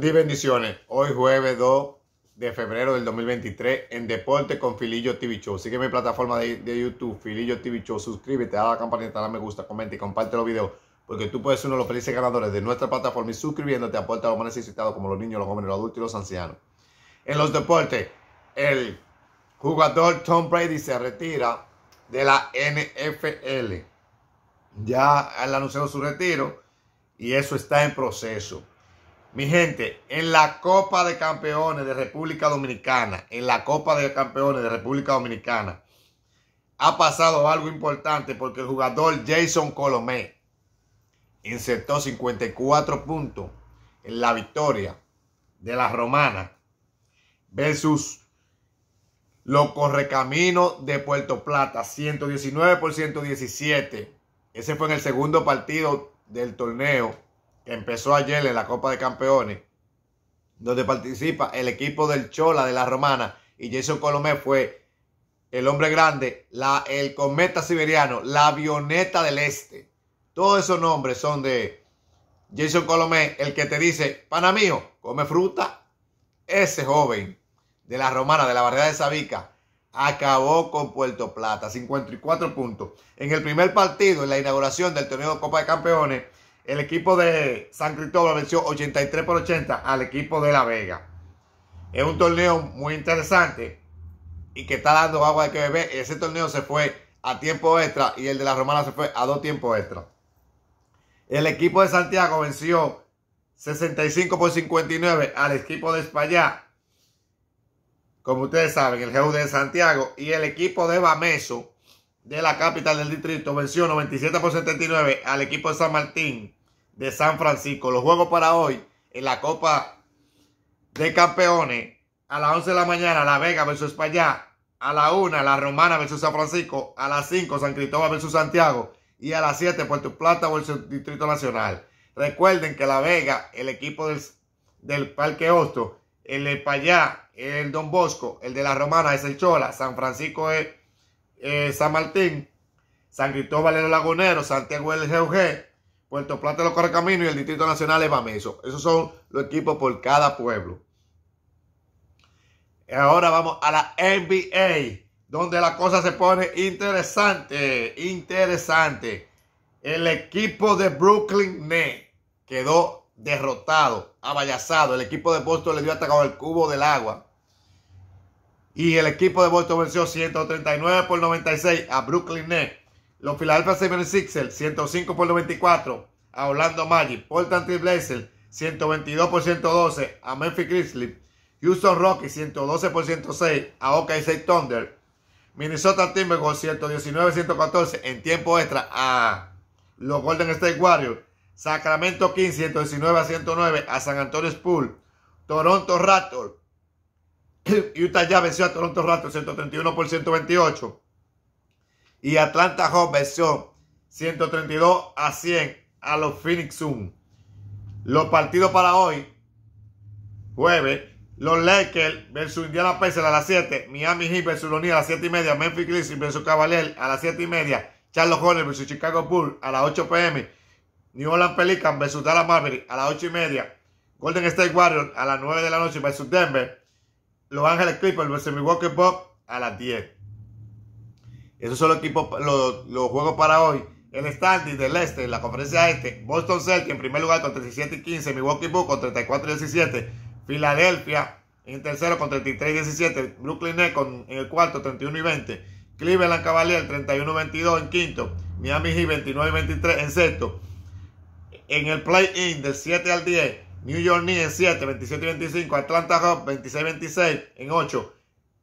Dí bendiciones. Hoy jueves 2 de febrero del 2023 en Deporte con Filillo TV Show. Sigue mi plataforma de, YouTube, Filillo TV Show. Suscríbete, a la campanita, dale me gusta, comenta y comparte los videos. Porque tú puedes ser uno de los felices ganadores de nuestra plataforma y suscribiéndote aporta a los más necesitados como los niños, los jóvenes, los adultos y los ancianos. En los deportes, el jugador Tom Brady se retira de la NFL. Ya él anunció su retiro y eso está en proceso. Mi gente, en la Copa de Campeones de República Dominicana, en la Copa de Campeones de República Dominicana, ha pasado algo importante porque el jugador Jason Colomé insertó 54 puntos en la victoria de la Romana versus los Correcaminos de Puerto Plata, 119 por 117. Ese fue en el segundo partido del torneo que empezó ayer en la Copa de Campeones, donde participa el equipo del Chola de la Romana y Jason Colomé fue el hombre grande, la, el cometa siberiano, la avioneta del este. Todos esos nombres son de Jason Colomé, el que te dice, pana mío, come fruta. Ese joven de la Romana, de la barrera de Sabica, acabó con Puerto Plata, 54 puntos. En el primer partido, en la inauguración del torneo de Copa de Campeones, el equipo de San Cristóbal venció 83 por 80 al equipo de La Vega. Es un torneo muy interesante y que está dando agua de que beber. Ese torneo se fue a tiempo extra y el de la Romana se fue a dos tiempos extra. El equipo de Santiago venció 65 por 59 al equipo de España. Como ustedes saben, el jefe de Santiago y el equipo de Bameso de la capital del distrito venció 97 por 79 al equipo de San Martín de San Francisco. Los juegos para hoy en la Copa de Campeones a las 11 de la mañana La Vega versus España, a la 1 La Romana versus San Francisco, a las 5 San Cristóbal versus Santiago y a las 7 Puerto Plata versus Distrito Nacional. Recuerden que La Vega, el equipo del, del Parque Hosto, el de España, el Don Bosco, el de La Romana es el Chola, San Francisco es eh, San Martín, San Cristóbal de los Laguneros, Santiago del GUG, Puerto Plata de los Correcaminos y el Distrito Nacional es Bameso. Esos son los equipos por cada pueblo. Ahora vamos a la NBA, donde la cosa se pone interesante, interesante. El equipo de Brooklyn Nets quedó derrotado, abayazado. El equipo de Boston le dio atacado el cubo del agua. Y el equipo de Boston venció 139 por 96 a Brooklyn Nets. Los Philadelphia 76ers 105 por 94 a Orlando Magic. Portland Blazers 122 por 112 a Memphis Grizzlies. Houston Rockets 112 por 106 a OKC Thunder. Minnesota Timberwolves 119-114 en tiempo extra a los Golden State Warriors. Sacramento Kings 119 109 a San Antonio Spurs. Toronto Raptors Utah ya venció a Toronto Raptors 131 por 128. Y Atlanta Hawks venció 132 a 100 a los Phoenix Zoom. Los partidos para hoy, jueves, los Lakers versus Indiana Pacers a las 7, Miami Heat versus Lonnie a las 7 y media, Memphis Grizzlies versus Cavalier a las 7 y media, Charles Hornets versus Chicago Bulls a las 8 pm, New Orleans Pelicans versus Dallas Marbury a las 8 y media, Golden State Warriors a las 9 de la noche versus Denver, los Ángeles Clippers versus Milwaukee Bucks a las 10. Esos son los, los, juegos para hoy. El standing del este, la conferencia este, Boston Celtics en primer lugar con 37 y 15, Milwaukee Bucks con 34 y 17, Filadelfia en tercero con 33 y 17, Brooklyn Nets con, en el cuarto 31 y 20, Cleveland Cavaliers 31 y 22 en quinto, Miami Heat 29 y 23 en sexto. En el play-in del 7 al 10, New York Knicks en 7, 27 y 25. Atlanta Hawks 26 y 26 en 8.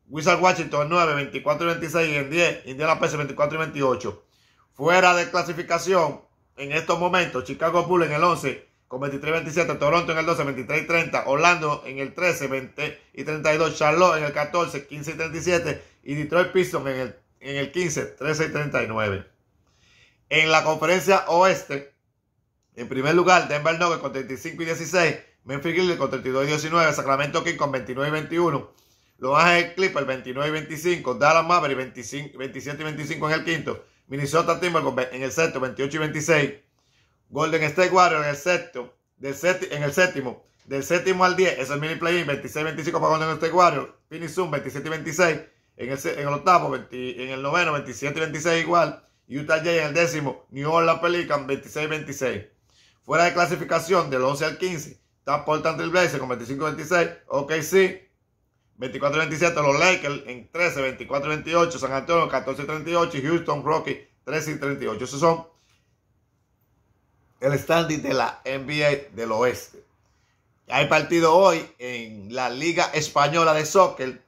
Wizard Washington 9, 24 y 26 en 10. Indiana Pacers 24 y 28. Fuera de clasificación en estos momentos. Chicago Bulls en el 11 con 23 y 27. Toronto en el 12, 23 y 30. Orlando en el 13, 20 y 32. Charlotte en el 14, 15 y 37. Y Detroit Pistons en el, en el 15, 13 y 39. En la conferencia oeste en primer lugar, Denver Nuggets con 35 y 16. Memphis Grizzlies con 32 y 19. Sacramento King con 29 y 21. Los Ángeles Clippers 29 y 25. Dallas Mavericks 25, 27 y 25 en el quinto. Minnesota Timber en el sexto 28 y 26. Golden State Warriors en el sexto. Del en el séptimo. Del séptimo al 10. es el mini play-in. 26 25 para Golden State Warriors. Phoenix Zoom 27 y 26. En el, octavo, en el noveno, 27 y 26 igual. Utah Jazz en el décimo. New Orleans Pelican 26 y 26. Fuera de clasificación del 11 al 15, está portando el BS con 25-26, OKC, 24-27 los Lakers en 13-24-28, San Antonio 14-38, Houston Rocky 13-38. Esos son el standing de la NBA del oeste. Hay partido hoy en la Liga Española de Soccer,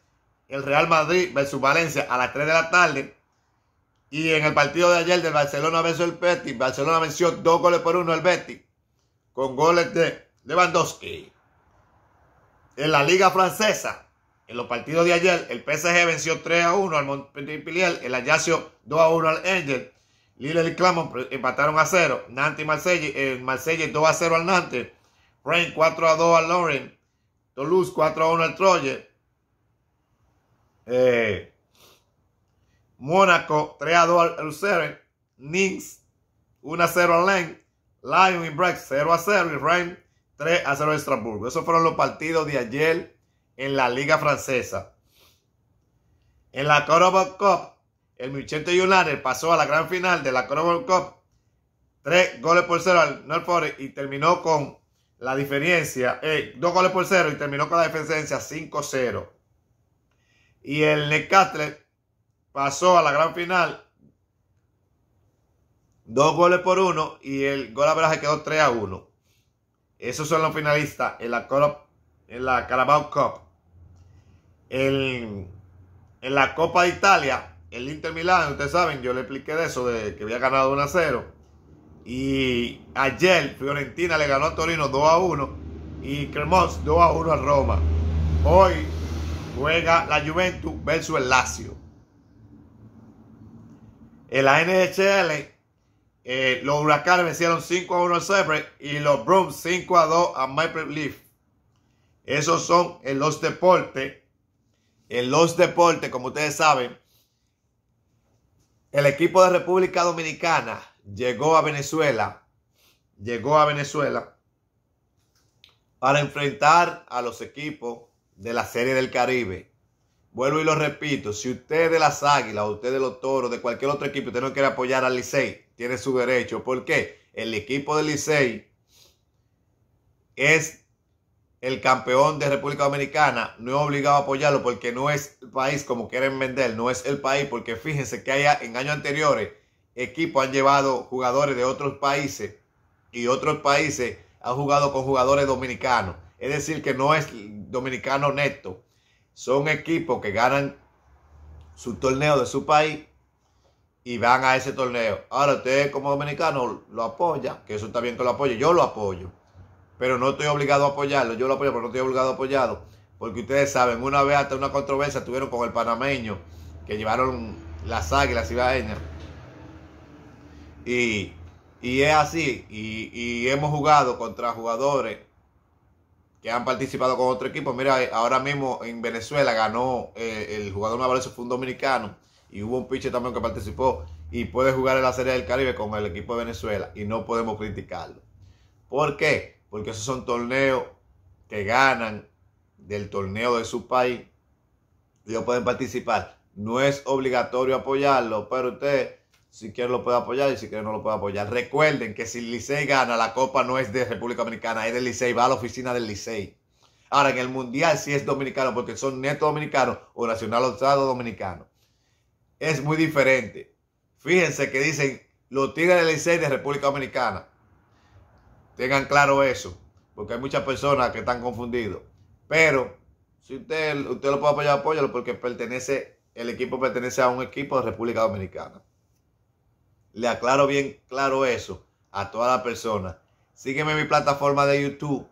el Real Madrid versus Valencia a las 3 de la tarde. Y en el partido de ayer del Barcelona versus el Betis, Barcelona venció 2 goles por uno al Betis con goles de Lewandowski. En la liga francesa, en los partidos de ayer, el PSG venció 3 a 1 al Montpellier, el Ajaccio 2 a 1 al Angel, Lille y Clermont empataron a 0, Nantes y Marseille. eh, 2 a 0 al Nantes, Rennes 4 a 2 al Lorient, Toulouse 4 a 1 al Troyes, eh, Mónaco 3 a 2 al Lucerne, Nins 1 a 0 al Lens, Lyon y Brex 0 a 0 y Reims 3 a 0 de Estrasburgo. Esos fueron los partidos de ayer en la Liga Francesa. En la Carabao Cup, el Manchester United pasó a la gran final de la Carabao Cup. Tres goles por cero al Norfolk y terminó con la diferencia. Eh, dos goles por cero y terminó con la diferencia 5-0. Y el Newcastle pasó a la gran final dos goles por uno y el gol se quedó 3 a 1. Esos son los finalistas en la, en la Carabao Cup. en la Copa de Italia, el Inter Milán, ustedes saben, yo le expliqué de eso, de que había ganado 1 a 0. Y ayer Fiorentina le ganó a Torino 2 a 1 y Cremos 2 a 1 a Roma. Hoy juega la Juventus versus el Lazio. El NHL. Eh, los Huracanes vencieron 5 a 1 al Sebre y los Brooms 5 a 2 a Maple Leaf. Esos son en los deportes. En los deportes, como ustedes saben, el equipo de República Dominicana llegó a Venezuela. Llegó a Venezuela para enfrentar a los equipos de la Serie del Caribe. Vuelvo y lo repito, si usted de las Águilas, usted de los Toros, de cualquier otro equipo, usted no quiere apoyar al Licey, tiene su derecho. ¿Por qué? El equipo del Licey es el campeón de República Dominicana, no es obligado a apoyarlo porque no es el país como quieren vender, no es el país, porque fíjense que haya, en años anteriores equipos han llevado jugadores de otros países y otros países han jugado con jugadores dominicanos. Es decir, que no es dominicano neto son equipos que ganan su torneo de su país y van a ese torneo. Ahora ustedes como dominicano lo apoya, que eso está bien que lo apoye, yo lo apoyo, pero no estoy obligado a apoyarlo, yo lo apoyo, pero no estoy obligado a apoyarlo, porque ustedes saben, una vez hasta una controversia tuvieron con el panameño, que llevaron las águilas ibaeñas. Y, y es así, y, y hemos jugado contra jugadores que han participado con otro equipo. Mira, eh, ahora mismo en Venezuela ganó eh, el jugador más valioso fue un dominicano y hubo un pitcher también que participó y puede jugar en la Serie del Caribe con el equipo de Venezuela y no podemos criticarlo. ¿Por qué? Porque esos son torneos que ganan del torneo de su país. Ellos pueden participar. No es obligatorio apoyarlo, pero ustedes... Si quieren lo puede apoyar y si quiere no lo puede apoyar. Recuerden que si Licey gana, la copa no es de República Dominicana, es del Licey, va a la oficina del Licey. Ahora, en el Mundial sí es dominicano porque son netos dominicanos o Nacional estado Dominicano. Es muy diferente. Fíjense que dicen lo tigres del Licey de República Dominicana. Tengan claro eso, porque hay muchas personas que están confundidos. Pero si usted, usted lo puede apoyar, apóyalo porque pertenece, el equipo pertenece a un equipo de República Dominicana. Le aclaro bien claro eso a toda la persona. Sígueme en mi plataforma de YouTube,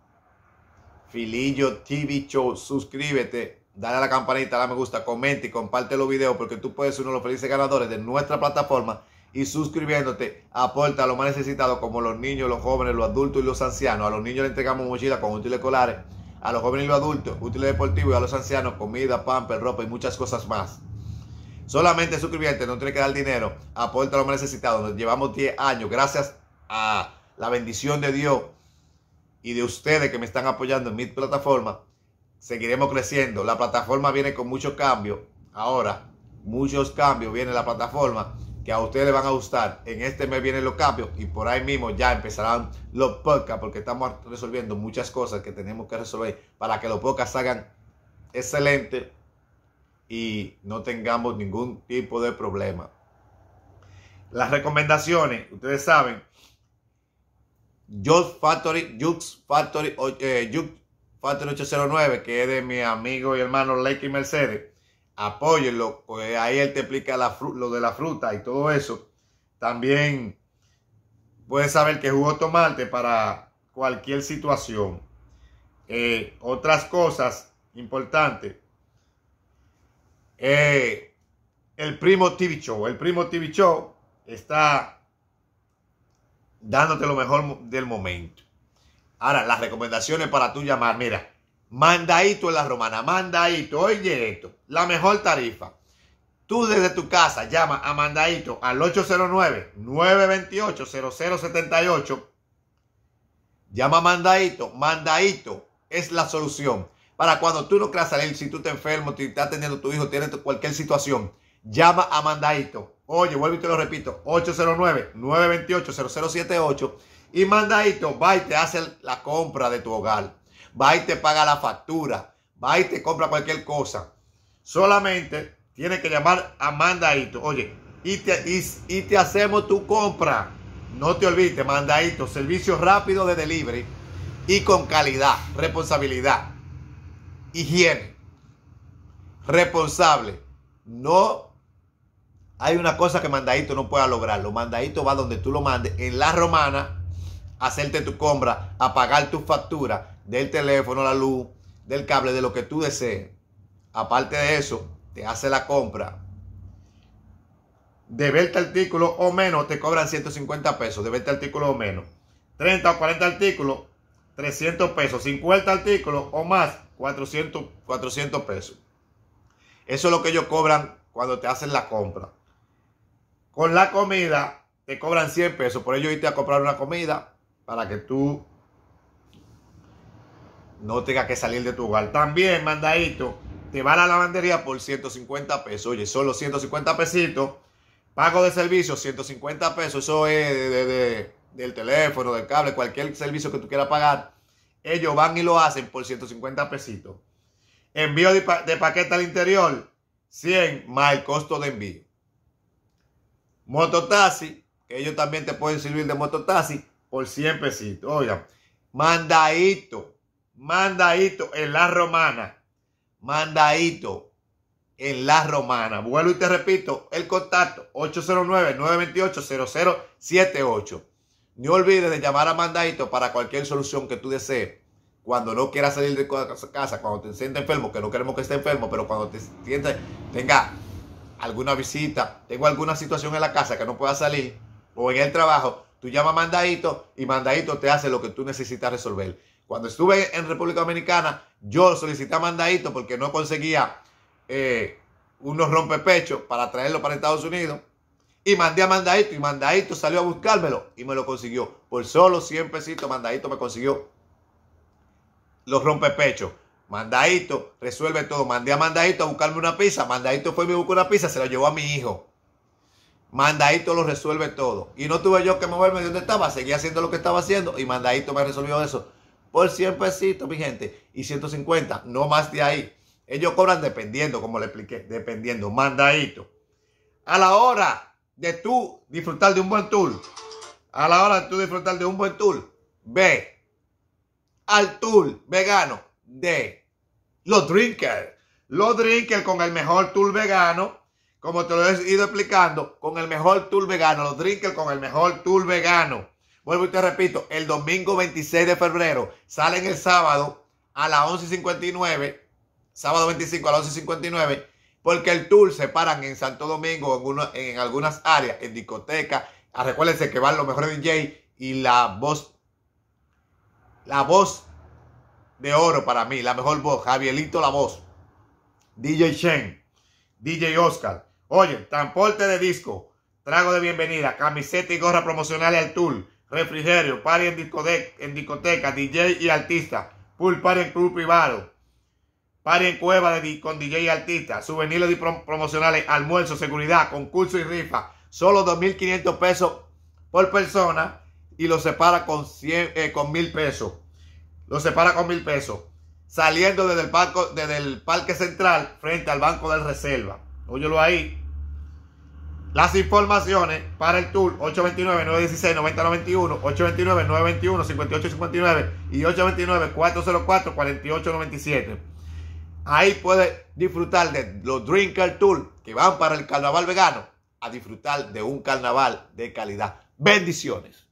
Filillo TV Show. Suscríbete, dale a la campanita, dale me gusta, comenta y comparte los videos porque tú puedes ser uno de los felices ganadores de nuestra plataforma y suscribiéndote aporta a los más necesitados como los niños, los jóvenes, los adultos y los ancianos. A los niños le entregamos mochilas con útiles escolares, a los jóvenes y los adultos útiles deportivos y a los ancianos comida, pamper, ropa y muchas cosas más. Solamente suscribirte no tiene que dar dinero. Aporta lo más necesitados. Nos llevamos 10 años. Gracias a la bendición de Dios y de ustedes que me están apoyando en mi plataforma, seguiremos creciendo. La plataforma viene con muchos cambios. Ahora, muchos cambios viene la plataforma que a ustedes les van a gustar. En este mes vienen los cambios y por ahí mismo ya empezarán los podcasts porque estamos resolviendo muchas cosas que tenemos que resolver para que los podcasts hagan excelente y no tengamos ningún tipo de problema. Las recomendaciones, ustedes saben, Jux Factory, Juke Factory, eh, Factory 809, que es de mi amigo y hermano Lake Mercedes, apóyenlo, pues ahí él te explica lo de la fruta y todo eso. También puedes saber que jugo tomate para cualquier situación. Eh, otras cosas importantes, eh, el primo TV Show. El primo TV Show está dándote lo mejor del momento. Ahora, las recomendaciones para tú llamar. Mira, mandadito en la romana, mandadito. Oye esto, la mejor tarifa. Tú desde tu casa llama a mandadito al 809-928-0078. Llama a mandadito. Mandadito es la solución para cuando tú no creas salir, si tú te enfermo, si estás teniendo tu hijo, tienes cualquier situación, llama a mandadito. Oye, vuelvo y te lo repito, 809-928-0078 y mandadito, va y te hace la compra de tu hogar. Va y te paga la factura, va y te compra cualquier cosa. Solamente tienes que llamar a mandadito. Oye, y te, te hacemos tu compra. No te olvides, mandadito, servicio rápido de delivery y con calidad, responsabilidad higiene. Responsable. No hay una cosa que mandadito no pueda lograr lo Mandadito va donde tú lo mandes, en la romana, hacerte tu compra, a pagar tu factura del teléfono, la luz, del cable, de lo que tú desees. Aparte de eso, te hace la compra. De verte artículo o menos, te cobran 150 pesos. De verte artículo o menos. 30 o 40 artículos, 300 pesos. 50 artículos o más, 400, pesos. Eso es lo que ellos cobran cuando te hacen la compra. Con la comida te cobran 100 pesos. Por ello irte a comprar una comida para que tú no tengas que salir de tu hogar. También, mandadito, te va a la lavandería por 150 pesos. Oye, solo 150 pesitos. Pago de servicio, 150 pesos. Eso es del teléfono, del cable, cualquier servicio que tú quieras pagar. Ellos van y lo hacen por 150 pesitos. Envío de, paquete al interior, 100 más el costo de envío. Mototaxi, que ellos también te pueden servir de mototaxi, por 100 pesitos. Oigan, mandadito, mandadito en la romana, mandadito en la romana. Vuelvo y te repito, el contacto 809-928-0078. No olvides de llamar a mandadito para cualquier solución que tú desees. Cuando no quieras salir de casa, cuando te sientas enfermo, que no queremos que esté enfermo, pero cuando te sientas, tenga alguna visita, tengo alguna situación en la casa que no pueda salir o en el trabajo, tú llamas a mandadito y mandadito te hace lo que tú necesitas resolver. Cuando estuve en República Dominicana, yo solicité a mandadito porque no conseguía eh, unos rompepechos para traerlo para Estados Unidos y mandé a Mandadito y Mandadito salió a buscármelo y me lo consiguió. Por solo 100 pesitos Mandadito me consiguió los rompepechos. Mandadito resuelve todo. Mandé a Mandadito a buscarme una pizza. Mandadito fue y me buscó una pizza, se la llevó a mi hijo. Mandadito lo resuelve todo. Y no tuve yo que moverme de donde estaba. Seguí haciendo lo que estaba haciendo y Mandadito me resolvió eso. Por 100 pesitos, mi gente. Y 150, no más de ahí. Ellos cobran dependiendo, como le expliqué, dependiendo. Mandadito. A la hora de tú disfrutar de un buen tour, a la hora de tú disfrutar de un buen tour, ve al tour vegano de los drinkers. Los drinkers con el mejor tour vegano, como te lo he ido explicando, con el mejor tour vegano. Los drinkers con el mejor tour vegano. Vuelvo y te repito, el domingo 26 de febrero salen el sábado a las 11.59, sábado 25 a las 11.59 porque el tour se paran en Santo Domingo, en, algunas áreas, en discotecas. Ah, recuérdense que van los mejores DJ y la voz, la voz de oro para mí, la mejor voz, Javierito la voz, DJ Shen, DJ Oscar. Oye, transporte de disco, trago de bienvenida, camiseta y gorra promocional al tour, refrigerio, party en, discoteca, en discoteca DJ y artista, pool party en club privado Party en Cueva de, con DJ y artista, souvenirs promocionales, almuerzo, seguridad, concurso y rifa. Solo 2.500 pesos por persona y lo separa con, 100, eh, con 1.000 pesos. Lo separa con 1.000 pesos. Saliendo desde el, desde el Parque Central frente al Banco de Reserva. Óyelo ahí. Las informaciones para el tour 829-916-9091, 829-921-5859 y 829-404-4897. Ahí puede disfrutar de los Drinker Tools que van para el carnaval vegano a disfrutar de un carnaval de calidad. Bendiciones.